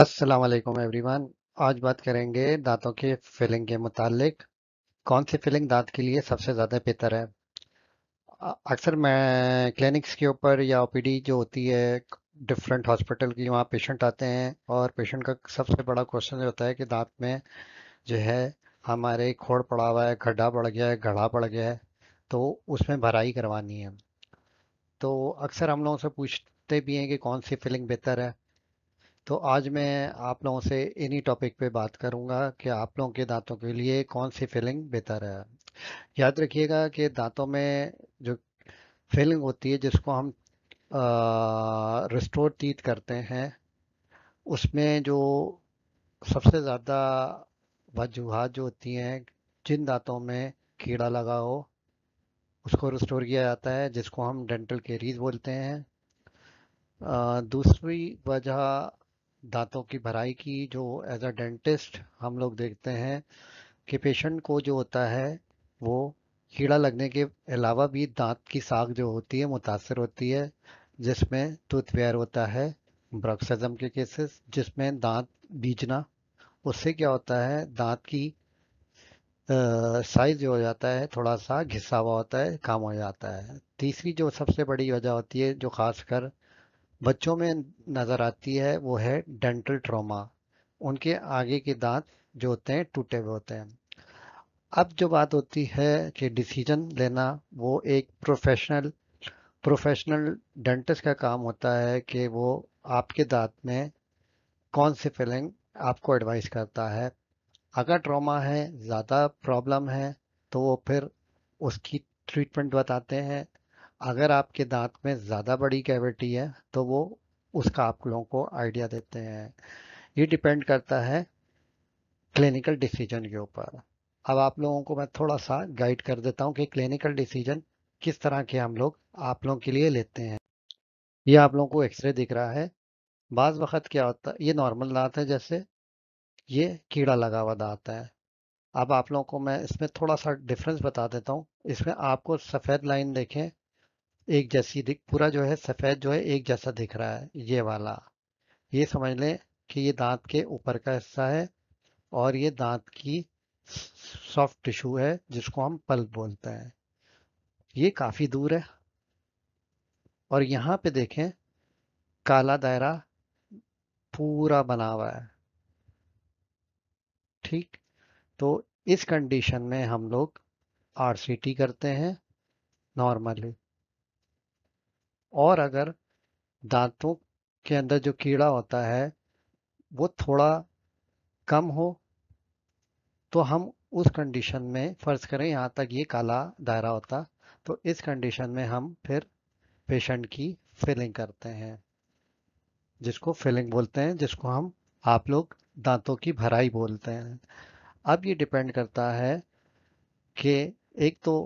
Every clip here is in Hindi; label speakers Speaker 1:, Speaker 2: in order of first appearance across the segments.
Speaker 1: अस्सलाम वालेकुम एवरीवन आज बात करेंगे दांतों के फिलिंग के मुतालिक कौन सी फिलिंग दांत के लिए सबसे ज़्यादा बेहतर है अक्सर मैं क्लिनिक्स के ऊपर या ओपीडी जो होती है डिफरेंट हॉस्पिटल की वहाँ पेशेंट आते हैं और पेशेंट का सबसे बड़ा क्वेश्चन होता है कि दांत में जो है हमारे खोड़ पड़ा हुआ है गड्ढा पड़ गया है घड़ा पड़ गया है तो उसमें भराई करवानी है तो अक्सर हम लोगों से पूछते भी हैं कि कौन सी फिलिंग बेहतर है तो आज मैं आप लोगों से इन्हीं टॉपिक पे बात करूंगा कि आप लोगों के दांतों के लिए कौन सी फिलिंग बेहतर है याद रखिएगा कि दांतों में जो फिलिंग होती है जिसको हम रिस्टोर टीथ करते हैं उसमें जो सबसे ज़्यादा वजूहत जो होती हैं जिन दांतों में कीड़ा लगा हो उसको रिस्टोर किया जाता है जिसको हम डेंटल केरीज बोलते हैं दूसरी वजह दांतों की भराई की जो एज अ डेंटिस्ट हम लोग देखते हैं कि पेशेंट को जो होता है वो कीड़ा लगने के अलावा भी दांत की साग जो होती है मुतासर होती है जिसमें टूथवेयर होता है ब्रक्सम के केसेस जिसमें दांत बीजना उससे क्या होता है दांत की साइज जो हो जाता है थोड़ा सा घिसा हुआ होता है काम हो जाता है तीसरी जो सबसे बड़ी वजह होती है जो खासकर बच्चों में नज़र आती है वो है डेंटल ट्रॉमा उनके आगे के दांत जो होते हैं टूटे हुए होते हैं अब जो बात होती है कि डिसीजन लेना वो एक प्रोफेशनल प्रोफेशनल डेंटिस्ट का काम होता है कि वो आपके दांत में कौन से फिलिंग आपको एडवाइस करता है अगर ट्रॉमा है ज़्यादा प्रॉब्लम है तो वो फिर उसकी ट्रीटमेंट बताते हैं अगर आपके दांत में ज़्यादा बड़ी कैविटी है तो वो उसका आप लोगों को आइडिया देते हैं ये डिपेंड करता है क्लिनिकल डिसीजन के ऊपर अब आप लोगों को मैं थोड़ा सा गाइड कर देता हूँ कि क्लिनिकल डिसीजन किस तरह के हम लोग आप लोगों के लिए लेते हैं ये आप लोगों को एक्सरे दिख रहा है बाज़ वक़्त क्या होता है ये नॉर्मल दांत है जैसे ये कीड़ा लगा हुआ दांत है अब आप लोगों को मैं इसमें थोड़ा सा डिफरेंस बता देता हूँ इसमें आपको सफ़ेद लाइन देखें एक जैसी दिख पूरा जो है सफ़ेद जो है एक जैसा दिख रहा है ये वाला ये समझ लें कि ये दांत के ऊपर का हिस्सा है और ये दांत की सॉफ्ट टिश्यू है जिसको हम पल्प बोलते हैं ये काफ़ी दूर है और यहाँ पे देखें काला दायरा पूरा बना हुआ है ठीक तो इस कंडीशन में हम लोग आर करते हैं नॉर्मली और अगर दांतों के अंदर जो कीड़ा होता है वो थोड़ा कम हो तो हम उस कंडीशन में फ़र्ज़ करें यहाँ तक ये काला दायरा होता तो इस कंडीशन में हम फिर पेशेंट की फिलिंग करते हैं जिसको फिलिंग बोलते हैं जिसको हम आप लोग दांतों की भराई बोलते हैं अब ये डिपेंड करता है कि एक तो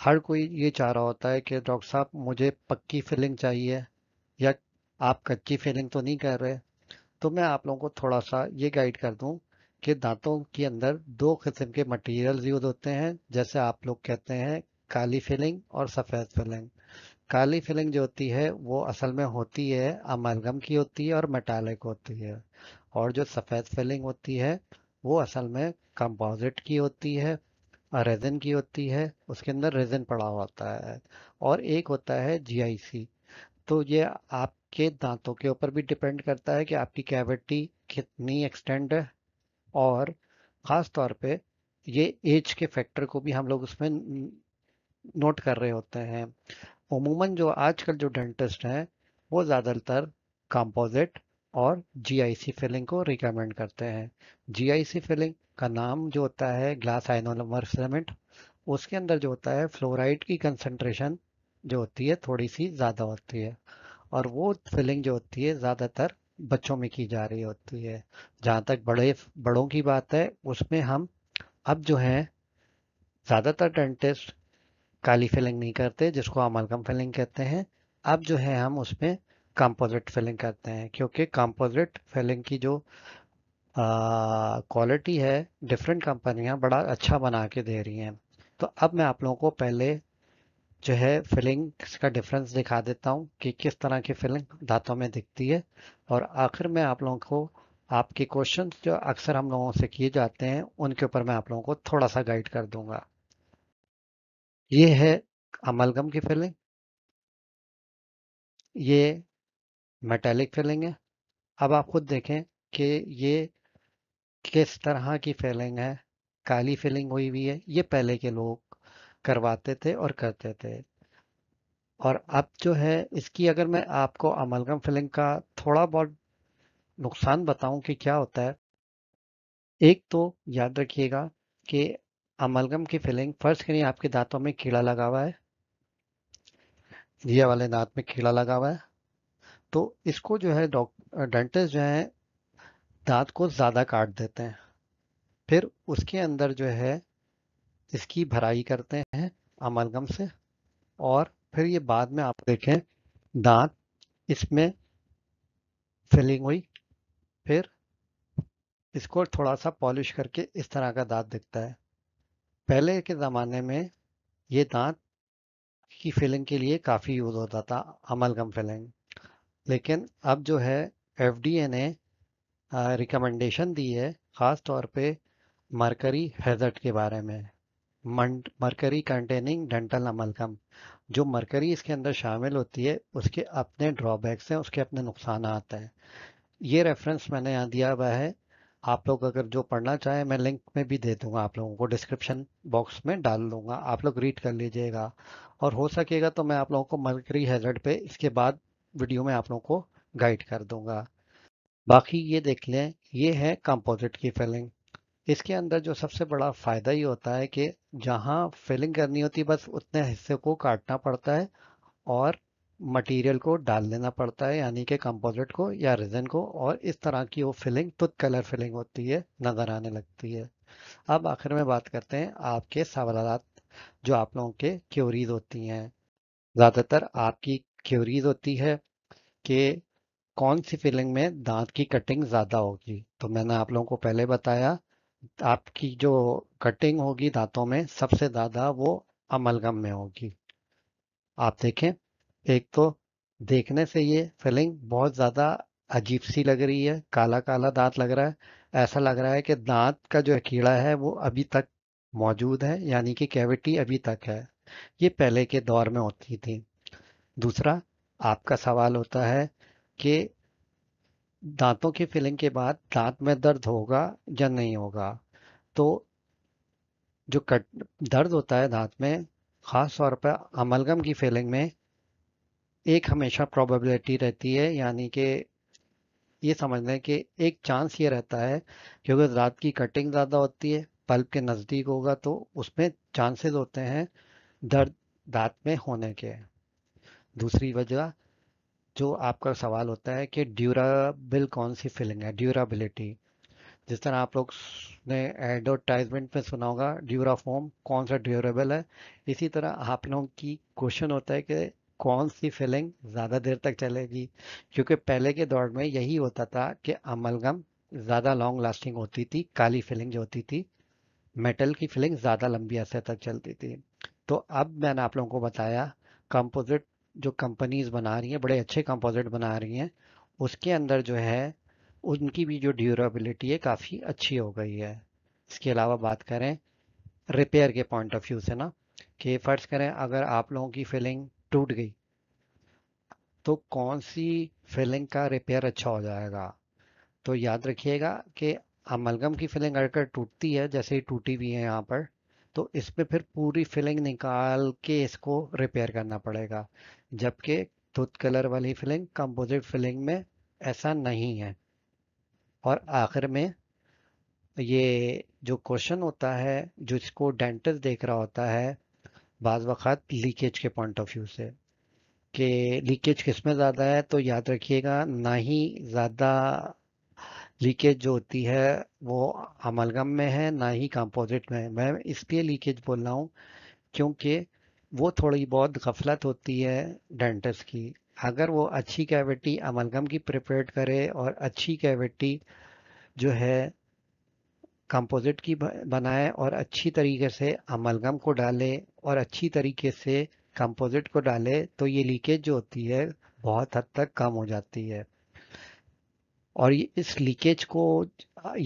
Speaker 1: हर कोई ये चाह रहा होता है कि डॉक्टर साहब मुझे पक्की फीलिंग चाहिए या आप कच्ची फीलिंग तो नहीं कर रहे तो मैं आप लोगों को थोड़ा सा ये गाइड कर दूं कि दांतों के अंदर दो किस्म के मटेरियल्स यूज होते हैं जैसे आप लोग कहते हैं काली फिलिंग और सफ़ेद फिलिंग काली फिलिंग जो होती है वो असल में होती है अमलगम की होती है और मेटालिक होती है और जो सफ़ेद फिलिंग होती है वो असल में कंपोजिट की होती है रेजन की होती है उसके अंदर रेजन पड़ा होता है और एक होता है जीआईसी तो ये आपके दांतों के ऊपर भी डिपेंड करता है कि आपकी कैविटी कितनी एक्सटेंड है और ख़ास तौर पे ये एज के फैक्टर को भी हम लोग उसमें नोट कर रहे होते हैं उमूमन जो आजकल जो डेंटिस्ट हैं वो ज़्यादातर कंपोजिट और जीआईसी फिलिंग को रिकमेंड करते हैं जीआईसी फिलिंग का नाम जो होता है ग्लास आइनोलमर सीमेंट उसके अंदर जो होता है फ्लोराइड की कंसनट्रेशन जो होती है थोड़ी सी ज़्यादा होती है और वो फिलिंग जो होती है ज़्यादातर बच्चों में की जा रही होती है जहाँ तक बड़े बड़ों की बात है उसमें हम अब जो है ज़्यादातर डेंटिस्ट काली फिलिंग नहीं करते जिसको अमलगम फिलिंग कहते हैं अब जो है हम उसमें कंपोजिट फिलिंग कहते हैं क्योंकि कंपोजिट फिलिंग की जो क्वालिटी है डिफरेंट कंपनियां बड़ा अच्छा बना के दे रही हैं तो अब मैं आप लोगों को पहले जो है फिलिंग का डिफरेंस दिखा देता हूँ कि किस तरह की फिलिंग दांतों में दिखती है और आखिर में आप लोगों को आपके क्वेश्चन जो अक्सर हम लोगों से किए जाते हैं उनके ऊपर मैं आप लोगों को थोड़ा सा गाइड कर दूंगा ये है अमलगम की फिलिंग ये मेटेलिक फिलिंग है अब आप खुद देखें कि ये किस तरह की फिलिंग है काली फिलिंग हुई हुई है ये पहले के लोग करवाते थे और करते थे और अब जो है इसकी अगर मैं आपको अमलगम फिलिंग का थोड़ा बहुत नुकसान बताऊं कि क्या होता है एक तो याद रखिएगा कि अमलगम की फिलिंग फर्स्ट के लिए आपके दांतों में कीड़ा लगा हुआ है ये वाले दांत में कीड़ा लगा हुआ है तो इसको जो है डेंटिस्ट जो है दांत को ज़्यादा काट देते हैं फिर उसके अंदर जो है इसकी भराई करते हैं अमलगम से और फिर ये बाद में आप देखें दांत इसमें फिलिंग हुई फिर इसको थोड़ा सा पॉलिश करके इस तरह का दांत दिखता है पहले के ज़माने में ये दांत की फिलिंग के लिए काफ़ी यूज़ होता था अमलगम फिलिंग लेकिन अब जो है एफ ने रिकमेंडेशन दी है ख़ास तौर पे मरकरी हैजर्ट के बारे में मरकरी कंटेनिंग डेंटल अमलकम जो मरकरी इसके अंदर शामिल होती है उसके अपने ड्रॉबैक्स हैं उसके अपने नुकसान आते हैं ये रेफरेंस मैंने यहाँ दिया हुआ है आप लोग अगर जो पढ़ना चाहें मैं लिंक में भी दे दूंगा आप लोगों को डिस्क्रिप्शन बॉक्स में डाल दूंगा आप लोग रीड कर लीजिएगा और हो सकेगा तो मैं आप लोगों को मरकरी हैजर्ड पे इसके बाद वीडियो में आप लोगों को गाइड कर दूंगा बाकी ये देख लें ये है कंपोजिट की फिलिंग इसके अंदर जो सबसे बड़ा फ़ायदा ये होता है कि जहाँ फिलिंग करनी होती है बस उतने हिस्से को काटना पड़ता है और मटेरियल को डाल देना पड़ता है यानी कि कंपोजिट को या रिजन को और इस तरह की वो फिलिंग तुत कलर फिलिंग होती है नज़र आने लगती है अब आखिर में बात करते हैं आपके सवाल जो आप लोगों के क्योरीज होती हैं ज़्यादातर आपकी क्योरीज होती है कि कौन सी फिलिंग में दांत की कटिंग ज़्यादा होगी तो मैंने आप लोगों को पहले बताया आपकी जो कटिंग होगी दांतों में सबसे ज़्यादा वो अमलगम में होगी आप देखें एक तो देखने से ये फिलिंग बहुत ज़्यादा अजीब सी लग रही है काला काला दांत लग रहा है ऐसा लग रहा है कि दांत का जो कीड़ा है वो अभी तक मौजूद है यानी कि कैविटी अभी तक है ये पहले के दौर में होती थी दूसरा आपका सवाल होता है कि दांतों की फिलिंग के बाद दांत में दर्द होगा या नहीं होगा तो जो कट दर्द होता है दांत में ख़ास तौर पर अमलगम की फिलिंग में एक हमेशा प्रोबेबिलिटी रहती है यानी कि ये समझ लें कि एक चांस ये रहता है क्योंकि दांत की कटिंग ज़्यादा होती है पल्प के नज़दीक होगा तो उसमें चांसेस होते हैं दर्द दांत में होने के दूसरी वजह जो आपका सवाल होता है कि ड्यूराबल कौन सी फीलिंग है ड्यूराबिलिटी जिस तरह आप लोग ने एडवर्टाइजमेंट में सुना होगा ड्यूरा फॉर्म कौन सा ड्यूरेबल है इसी तरह आप लोगों की क्वेश्चन होता है कि कौन सी फिलिंग ज़्यादा देर तक चलेगी क्योंकि पहले के दौर में यही होता था कि अमलगम ज़्यादा लॉन्ग लास्टिंग होती थी काली फिलिंग जो होती थी मेटल की फिलिंग ज़्यादा लंबी असर तक चलती थी तो अब मैंने आप लोगों को बताया कंपोजिट जो कंपनीज बना रही हैं बड़े अच्छे कंपोजिट बना रही हैं उसके अंदर जो है उनकी भी जो ड्यूरेबिलिटी है काफ़ी अच्छी हो गई है इसके अलावा बात करें रिपेयर के पॉइंट ऑफ व्यू से ना कि फर्ज करें अगर आप लोगों की फिलिंग टूट गई तो कौन सी फिलिंग का रिपेयर अच्छा हो जाएगा तो याद रखिएगा कि अमलगम की फिलिंग अगर टूटती है जैसे ही टूटी हुई है यहाँ पर तो इस पर फिर पूरी फिलिंग निकाल के इसको रिपेयर करना पड़ेगा जबकि दूध कलर वाली फिलिंग कंपोजिट फिलिंग में ऐसा नहीं है और आखिर में ये जो क्वेश्चन होता है जिसको डेंटिस्ट देख रहा होता है बाद वक़्त लीकेज के पॉइंट ऑफ व्यू से कि लीकेज किस में ज़्यादा है तो याद रखिएगा ना ही ज़्यादा लीकेज जो होती है वो अमलगम में है ना ही कंपोजिट में मैं इसलिए लीकेज बोल रहा हूँ क्योंकि वो थोड़ी बहुत गफलत होती है डेंटिस्ट की अगर वो अच्छी कैविटी अमलगम की प्रिपेयर करे और अच्छी कैविटी जो है कंपोजिट की बनाए और अच्छी तरीके से अमलगम को डाले और अच्छी तरीके से कंपोजिट को डाले तो ये लीकेज जो होती है बहुत हद तक कम हो जाती है और इस लीकेज को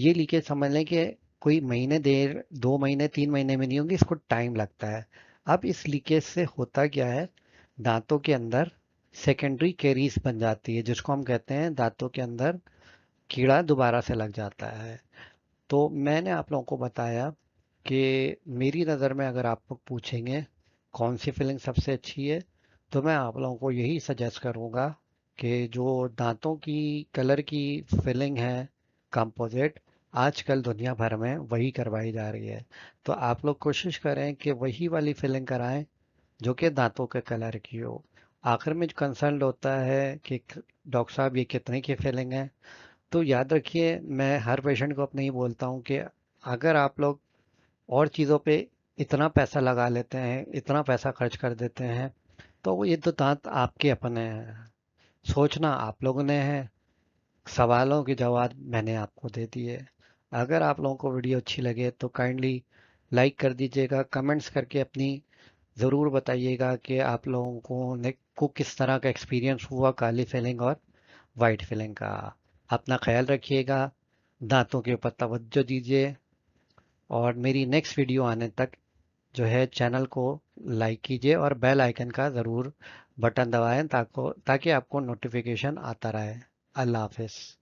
Speaker 1: ये लीकेज समझ लें कि कोई महीने देर दो महीने तीन महीने में नहीं होंगे इसको टाइम लगता है अब इस लीकेज से होता क्या है दांतों के अंदर सेकेंडरी कैरीज बन जाती है जिसको हम कहते हैं दांतों के अंदर कीड़ा दोबारा से लग जाता है तो मैंने आप लोगों को बताया कि मेरी नज़र में अगर आप लोग पूछेंगे कौन सी फिलिंग सबसे अच्छी है तो मैं आप लोगों को यही सजेस्ट करूँगा कि जो दांतों की कलर की फिलिंग है कंपोजिट आजकल दुनिया भर में वही करवाई जा रही है तो आप लोग कोशिश करें कि वही वाली फिलिंग कराएं जो कि दांतों के कलर की हो आखिर में जो कंसर्न होता है कि डॉक्टर साहब ये कितने की फिलिंग है तो याद रखिए मैं हर पेशेंट को अपने ही बोलता हूँ कि अगर आप लोग और चीज़ों पे इतना पैसा लगा लेते हैं इतना पैसा खर्च कर देते हैं तो ये तो दांत आपके अपने हैं सोचना आप लोगों ने है सवालों के जवाब मैंने आपको दे दिए अगर आप लोगों को वीडियो अच्छी लगे तो काइंडली लाइक कर दीजिएगा कमेंट्स करके अपनी ज़रूर बताइएगा कि आप लोगों को ने को किस तरह का एक्सपीरियंस हुआ काली फिलिंग और वाइट फिलिंग का अपना ख्याल रखिएगा दांतों के ऊपर तवज्जो दीजिए और मेरी नेक्स्ट वीडियो आने तक जो है चैनल को लाइक कीजिए और बेल आइकन का ज़रूर बटन दबाएँ ताको ताकि आपको नोटिफिकेशन आता रहे अल्लाह हाफिज़